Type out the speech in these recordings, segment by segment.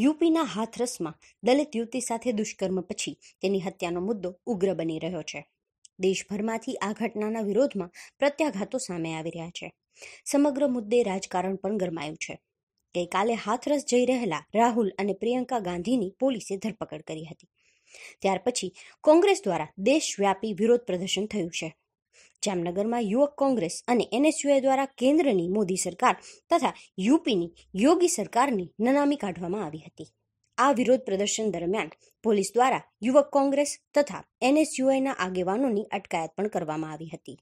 યુપીના હાથરસમાં દલિત યુવતી સાથે દુષ્કર્મ પછી તેની હત્યાનો મુદ્દો ઉગ્ર બની રહ્યો છે દેશભરમાંથી આ ઘટનાના વિરોધમાં પ્રત્યાઘાતો સામે આવી રહ્યા છે સમગ્ર મુદ્દે રાજકારણ પણ ગરમાયું છે ગઈકાલે હાથરસ જઈ રહેલા રાહુલ અને પ્રિયંકા ગાંધીની પોલીસે ધરપકડ કરી હતી ત્યાર પછી કોંગ્રેસ દ્વારા દેશવ્યાપી વિરોધ પ્રદર્શન થયું છે જામનગરમાં યુવક કોંગ્રેસ અને એનએસયુઆઈ દ્વારા કેન્દ્રની મોદી સરકાર તથા યુપીની યોગી સરકારની નનામી કાઢવામાં આવી હતી આ વિરોધ પ્રદર્શન દરમિયાન પોલીસ દ્વારા યુવક કોંગ્રેસ તથા એનએસયુઆઈના આગેવાનોની અટકાયત પણ કરવામાં આવી હતી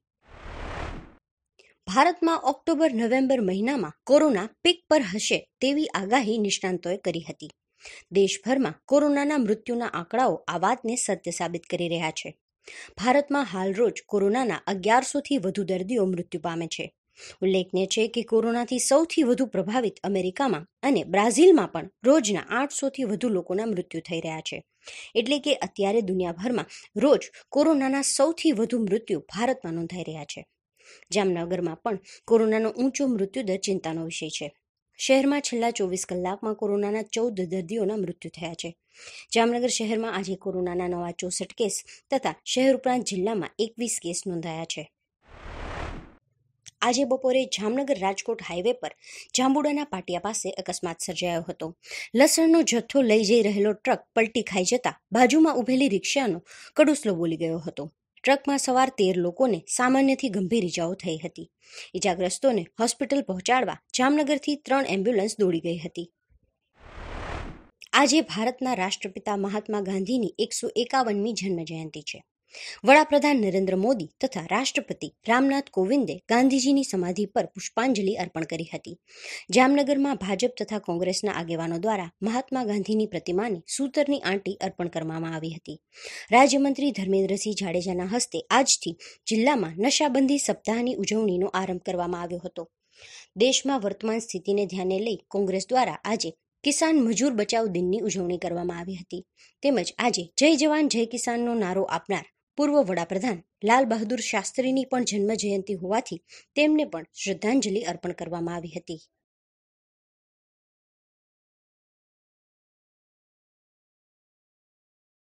ભારતમાં ઓક્ટોબર નવેમ્બર મહિનામાં કોરોના પીક પર હશે તેવી આગાહી નિષ્ણાંતોએ કરી હતી દેશભરમાં કોરોનાના મૃત્યુના આંકડાઓ આ વાતને સત્ય સાબિત કરી રહ્યા છે ભારતમાં હાલ રોજ કોરોનાના અગિયારસોથી વધુ દર્દીઓ મૃત્યુ પામે છે ઉલ્લેખનીય છે કે કોરોનાથી સૌથી વધુ પ્રભાવિત અમેરિકામાં અને બ્રાઝિલમાં પણ રોજના આઠસોથી વધુ લોકોના મૃત્યુ થઈ રહ્યા છે એટલે કે અત્યારે દુનિયાભરમાં રોજ કોરોનાના સૌથી વધુ મૃત્યુ ભારતમાં નોંધાઈ રહ્યા છે જામનગરમાં પણ કોરોનાનો ઊંચો મૃત્યુદર ચિંતાનો વિષય છે શહેરમાં છેલ્લા ચોવીસ કલાકમાં કોરોનાના ચૌદ દર્દીઓના મૃત્યુ થયા છે જામનગર શહેરમાં આજે કોરોનાના નવા ચોસઠ કેસ તથા શહેર ઉપરાંત જિલ્લામાં એકવીસ કેસ નોંધાયા છે આજે બપોરે જામનગર રાજકોટ હાઈવે પર જાંબુડાના પાટિયા પાસે અકસ્માત સર્જાયો હતો લસણનો જથ્થો લઈ જઈ રહેલો ટ્રક પલટી ખાઈ જતા બાજુમાં ઉભેલી રિક્ષાનો કડુસલો બોલી ગયો હતો ટ્રકમાં સવાર તેર લોકોને સામાન્યથી ગંભીર ઇજાઓ થઈ હતી ઇજાગ્રસ્તોને હોસ્પિટલ પહોંચાડવા જામનગરથી ત્રણ એમ્બ્યુલન્સ દોડી ગઈ હતી આજે ભારતના રાષ્ટ્રપિતા મહાત્મા ગાંધીની એકસો એકાવનમી જન્મજયંતિ છે વડાપ્રધાન નરેન્દ્ર મોદી તથા રાષ્ટ્રપતિ રામનાથ કોવિંદે ગાંધીજીની સમાધિ પર પુષ્પાંજલિ અર્પણ કરી હતી જામનગરમાં ભાજપ તથા કોંગ્રેસના આગેવાનો દ્વારા મહાત્મા ગાંધીની પ્રતિમાને સૂતરની આંટી અર્પણ કરવામાં આવી હતી રાજ્યમંત્રી ધર્મેન્દ્રસિંહ જાડેજાના હસ્તે આજથી જિલ્લામાં નશાબંધી સપ્તાહની ઉજવણીનો આરંભ કરવામાં આવ્યો હતો દેશમાં વર્તમાન સ્થિતિને ધ્યાને લઈ કોંગ્રેસ દ્વારા આજે કિસાન મજૂર બચાવ દિનની ઉજવણી કરવામાં આવી હતી તેમજ આજે જય જવાન જય કિસાનનો નારો આપનાર પૂર્વ વડાપ્રધાન લાલ બહાદુર શાસ્ત્રીની પણ જન્મ જયંતિ હોવાથી તેમને પણ શ્રદ્ધાંજલિ અર્પણ કરવામાં આવી હતી